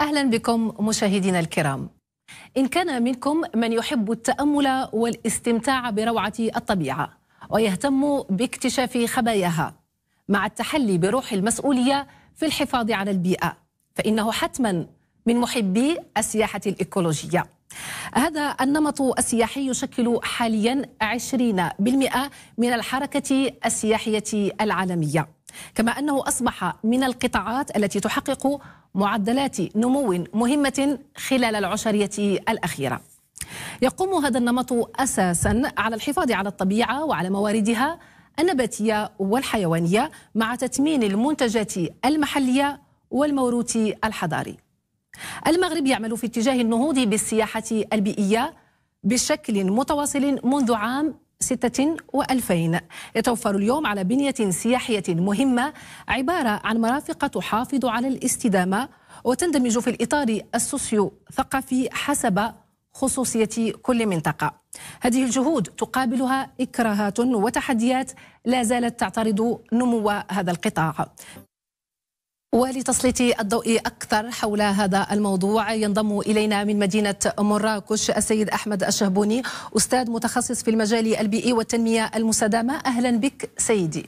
أهلا بكم مشاهدينا الكرام إن كان منكم من يحب التأمل والاستمتاع بروعة الطبيعة ويهتم باكتشاف خباياها مع التحلي بروح المسؤولية في الحفاظ على البيئة فإنه حتما من محبي السياحة الإيكولوجية هذا النمط السياحي يشكل حاليا 20% من الحركة السياحية العالمية كما أنه أصبح من القطاعات التي تحقق معدلات نمو مهمة خلال العشرية الأخيرة يقوم هذا النمط أساسا على الحفاظ على الطبيعة وعلى مواردها النباتية والحيوانية مع تثمين المنتجات المحلية والموروث الحضاري المغرب يعمل في اتجاه النهوض بالسياحة البيئية بشكل متواصل منذ عام ستة وألفين يتوفر اليوم على بنية سياحية مهمة عبارة عن مرافق تحافظ على الاستدامة وتندمج في الإطار السوسيو ثقافي حسب خصوصية كل منطقة هذه الجهود تقابلها إكراهات وتحديات لا زالت تعترض نمو هذا القطاع ولتسليط الضوء أكثر حول هذا الموضوع ينضم إلينا من مدينة مراكش السيد أحمد الشهبوني أستاذ متخصص في المجال البيئي والتنمية المستدامة أهلا بك سيدي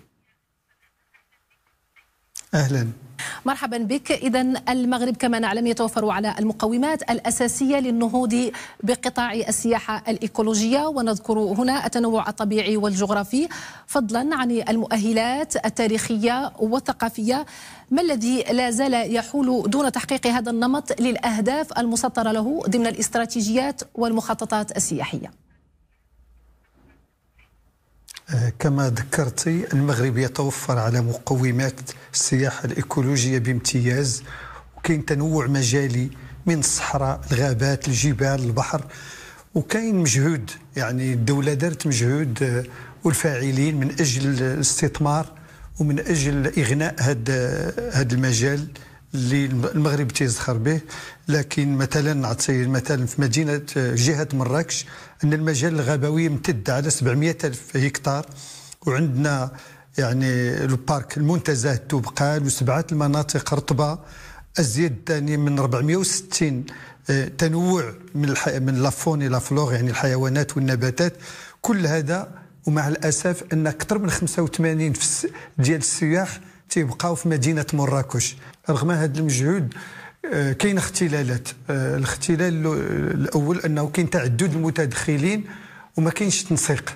أهلا مرحبا بك إذا المغرب كما نعلم يتوفر على المقومات الأساسية للنهوض بقطاع السياحة الإيكولوجية ونذكر هنا التنوع الطبيعي والجغرافي فضلا عن المؤهلات التاريخية والثقافية ما الذي لا زال يحول دون تحقيق هذا النمط للأهداف المسطرة له ضمن الاستراتيجيات والمخططات السياحية كما ذكرتي المغرب يتوفر على مقومات السياحة الإيكولوجية بامتياز وكاين تنوع مجالي من الصحراء الغابات الجبال البحر وكاين مجهود يعني الدولة دارت مجهود آه، والفاعلين من أجل الاستثمار ومن أجل إغناء هذا آه، المجال اللي المغرب تيزخر به لكن مثلا نعطي مثلا في مدينه آه، جهه مراكش ان المجال الغابوي امتد على 700 الف هكتار وعندنا يعني البارك المنتزه التوبقال وسبعه المناطق رطبه ازيد ثاني من 460 آه، تنوع من لا من لا فلور يعني الحيوانات والنباتات كل هذا ومع الاسف ان اكثر من 85 ديال السياح تيبقاو في مدينه مراكش رغم هذا المجهود آه، كاين اختلالات آه، الاختلال الاول انه كاين تعدد المتدخلين وما كاينش تنسيق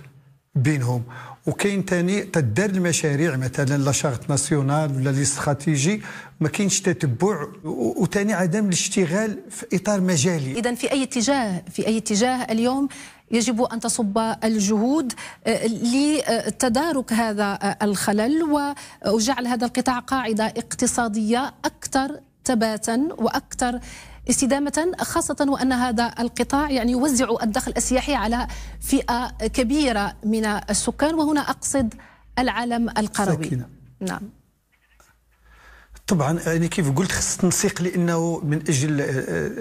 بينهم وكاين ثاني تدار المشاريع مثلا لا شارت ناسيونال ولا لي استراتيجي ما كاينش تتبع وثاني عدم الاشتغال في اطار مجالي اذا في اي اتجاه في اي اتجاه اليوم يجب ان تصب الجهود آه، لتدارك هذا آه، الخلل وجعل هذا القطاع قاعده اقتصاديه اكثر ثباتا واكثر استدامة خاصة وأن هذا القطاع يعني يوزع الدخل السياحي على فئة كبيرة من السكان وهنا أقصد العالم القروي سكينة. نعم طبعا يعني كيف قلت خص التنسيق لانه من اجل آه، آه،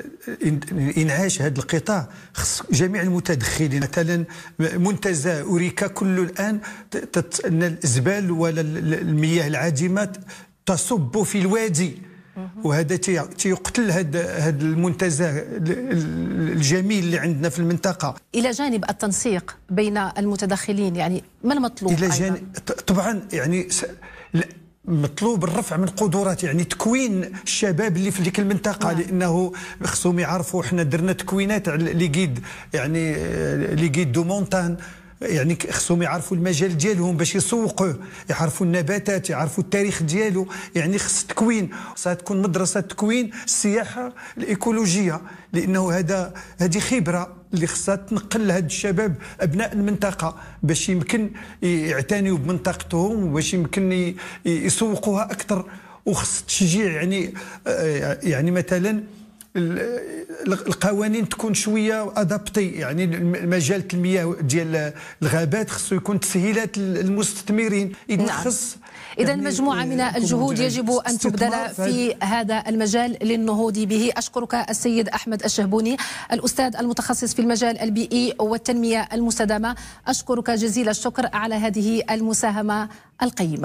انعاش هذا القطاع خص جميع المتدخلين مثلا منتزه اوريكا كله الان ان الزبال ولا المياه العادمه تصب في الوادي وهذا تيقتل هذا هذا المنتزه الجميل اللي عندنا في المنطقه الى جانب التنسيق بين المتدخلين يعني ما المطلوب الى جانب طبعا يعني س... مطلوب الرفع من قدرات يعني تكوين الشباب اللي في ديك المنطقه نعم. لانه خصهم يعرفوا حنا درنا تكوينات على لي يعني آه، لي دو مونتان يعني خصهم يعرفوا المجال ديالهم باش يسوقوه يعرفوا النباتات يعرفوا التاريخ ديالو يعني خص تكوين ستكون مدرسه تكوين السياحه الايكولوجيه لانه هذا هذه خبره اللي خصها تنقل لهاد الشباب ابناء المنطقه باش يمكن يعتنيوا بمنطقتهم وباش يمكن يسوقوها اكثر وخص تشجيع يعني آه، يعني مثلا القوانين تكون شويه ادابتي يعني مجال المياه ديال الغابات خصو يكون تسهيلات للمستثمرين اذا نعم. خص اذا يعني مجموعه من الجهود يجب ان تبذل في هذا المجال للنهوض به اشكرك السيد احمد الشهبوني الاستاذ المتخصص في المجال البيئي e والتنميه المستدامه اشكرك جزيل الشكر على هذه المساهمه القيمه